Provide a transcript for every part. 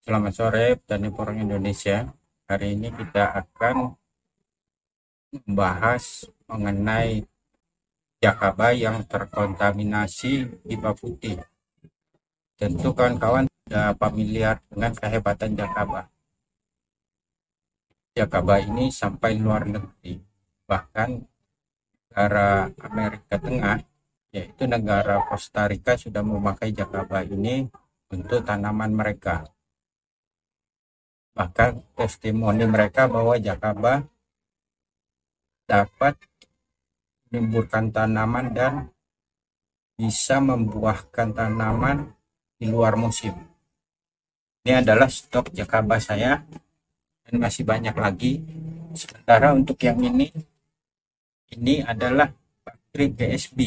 Selamat sore petani porong Indonesia. Hari ini kita akan membahas mengenai jakaba yang terkontaminasi pipa putih. Tentu kawan-kawan sudah familiar dengan kehebatan jakaba. Jakaba ini sampai luar negeri, bahkan negara Amerika Tengah, yaitu negara Costa Rica sudah memakai jakaba ini untuk tanaman mereka maka testimoni mereka bahwa Jakaba dapat menimbulkan tanaman dan bisa membuahkan tanaman di luar musim. Ini adalah stok Jakaba saya dan masih banyak lagi. Sementara untuk yang ini, ini adalah bakteri BSB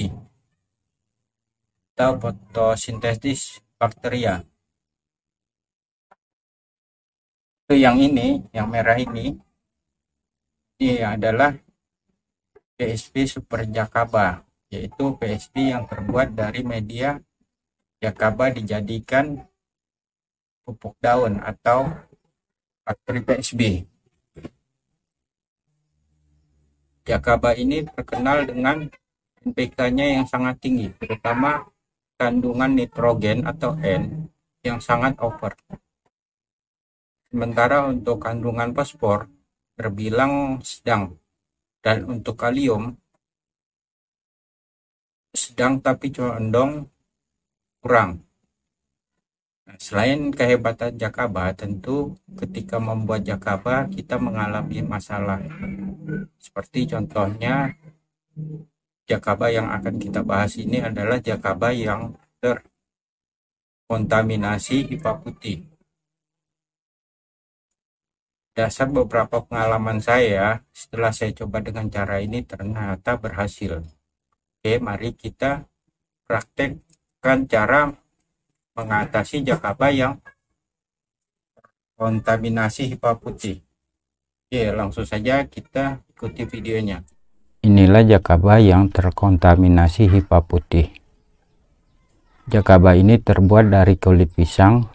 atau fotosintesis bakteria. itu yang ini yang merah ini ini adalah PSP Super Jakaba yaitu PSP yang terbuat dari media Jakaba dijadikan pupuk daun atau factory PSB Jakaba ini terkenal dengan NPK-nya yang sangat tinggi terutama kandungan nitrogen atau N yang sangat over Sementara untuk kandungan fosfor terbilang sedang dan untuk kalium sedang tapi condong kurang. Nah, selain kehebatan Jakaba, tentu ketika membuat Jakaba kita mengalami masalah. Seperti contohnya Jakaba yang akan kita bahas ini adalah Jakaba yang terkontaminasi pipa putih. Dasar beberapa pengalaman saya, setelah saya coba dengan cara ini ternyata berhasil. Oke, mari kita praktekkan cara mengatasi jakaba yang kontaminasi hipa putih. Oke, langsung saja kita ikuti videonya. Inilah jakaba yang terkontaminasi hipa putih. Jakaba ini terbuat dari kulit pisang,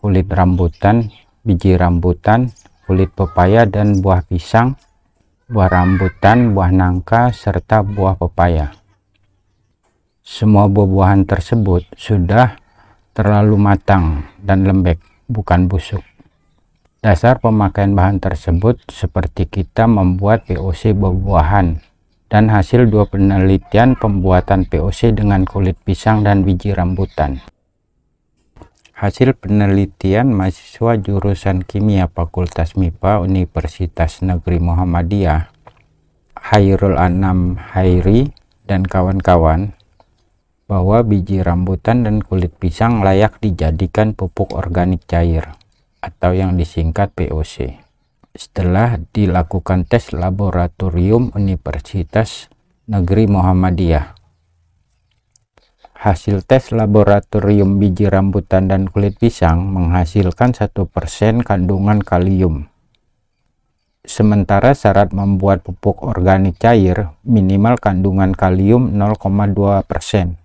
kulit rambutan, biji rambutan, kulit pepaya dan buah pisang, buah rambutan, buah nangka, serta buah pepaya. Semua buah-buahan tersebut sudah terlalu matang dan lembek, bukan busuk. Dasar pemakaian bahan tersebut seperti kita membuat POC buah-buahan dan hasil dua penelitian pembuatan POC dengan kulit pisang dan biji rambutan. Hasil penelitian mahasiswa jurusan Kimia Fakultas MIPA Universitas Negeri Muhammadiyah Hairul Anam Hairi dan kawan-kawan bahwa biji rambutan dan kulit pisang layak dijadikan pupuk organik cair atau yang disingkat POC. Setelah dilakukan tes laboratorium Universitas Negeri Muhammadiyah hasil tes laboratorium biji rambutan dan kulit pisang menghasilkan 1% kandungan kalium. Sementara syarat membuat pupuk organik cair minimal kandungan kalium 0,2%. persen.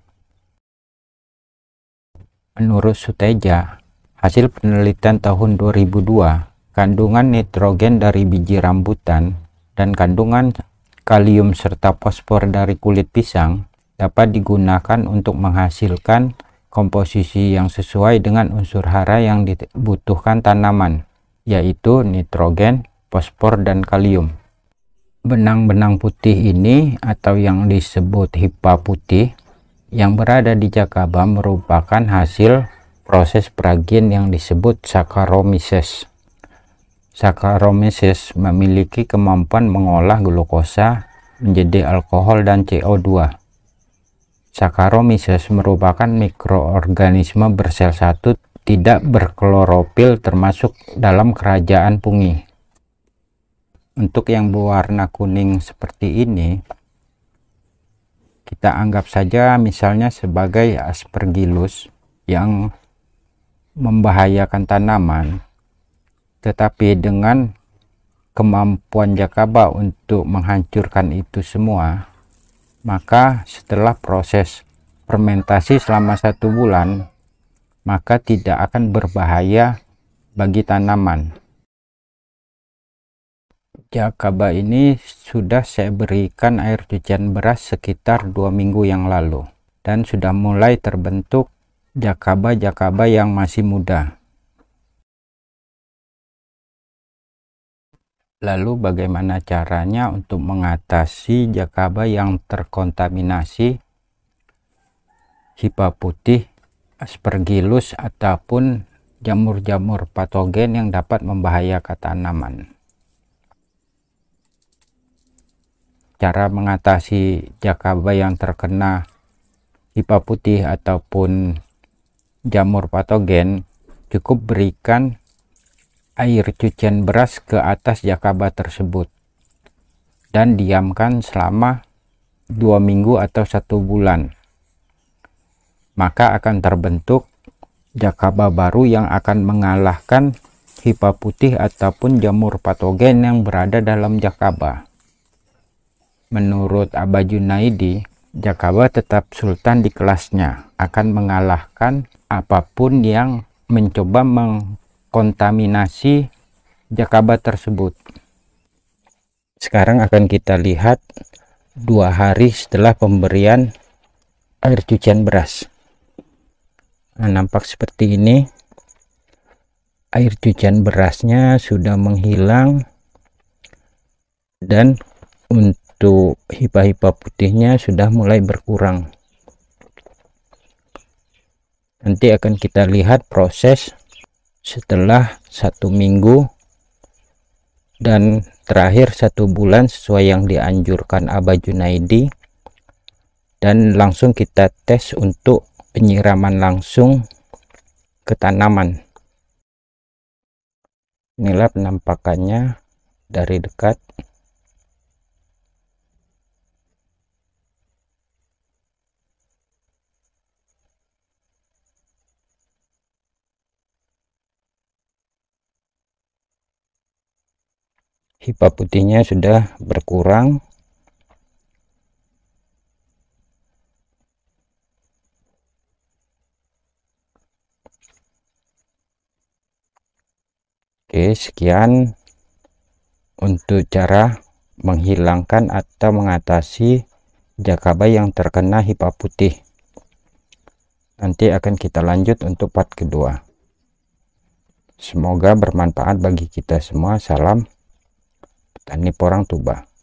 Menurut Suteja, hasil penelitian tahun 2002, kandungan nitrogen dari biji rambutan dan kandungan kalium serta fosfor dari kulit pisang dapat digunakan untuk menghasilkan komposisi yang sesuai dengan unsur hara yang dibutuhkan tanaman, yaitu nitrogen, fosfor, dan kalium. Benang-benang putih ini atau yang disebut hipa putih yang berada di Jakaba merupakan hasil proses peragian yang disebut Saccharomyces. Saccharomyces memiliki kemampuan mengolah glukosa menjadi alkohol dan CO2 Saccharomyces merupakan mikroorganisme bersel satu tidak berklorofil termasuk dalam kerajaan pungi. Untuk yang berwarna kuning seperti ini, kita anggap saja misalnya sebagai aspergillus yang membahayakan tanaman. Tetapi dengan kemampuan Jakaba untuk menghancurkan itu semua, maka setelah proses fermentasi selama satu bulan maka tidak akan berbahaya bagi tanaman jakaba ini sudah saya berikan air cucian beras sekitar dua minggu yang lalu dan sudah mulai terbentuk jakaba-jakaba yang masih muda Lalu bagaimana caranya untuk mengatasi jakaba yang terkontaminasi hipa putih, aspergillus ataupun jamur-jamur patogen yang dapat membahayakan tanaman? Cara mengatasi jakaba yang terkena hipa putih ataupun jamur patogen cukup berikan air cucian beras ke atas jakaba tersebut dan diamkan selama dua minggu atau satu bulan maka akan terbentuk jakaba baru yang akan mengalahkan hipa putih ataupun jamur patogen yang berada dalam jakaba menurut Abajunaidi, Junaidi jakaba tetap sultan di kelasnya akan mengalahkan apapun yang mencoba meng kontaminasi jakaba tersebut. Sekarang akan kita lihat dua hari setelah pemberian air cucian beras. Nah, nampak seperti ini. Air cucian berasnya sudah menghilang dan untuk hipa-hipa putihnya sudah mulai berkurang. Nanti akan kita lihat proses setelah satu minggu dan terakhir satu bulan sesuai yang dianjurkan Aba Junaidi dan langsung kita tes untuk penyiraman langsung ke tanaman inilah penampakannya dari dekat pipa putihnya sudah berkurang Oke, sekian untuk cara menghilangkan atau mengatasi jakaba yang terkena hipa putih. Nanti akan kita lanjut untuk part kedua. Semoga bermanfaat bagi kita semua. Salam dan ini porang tuba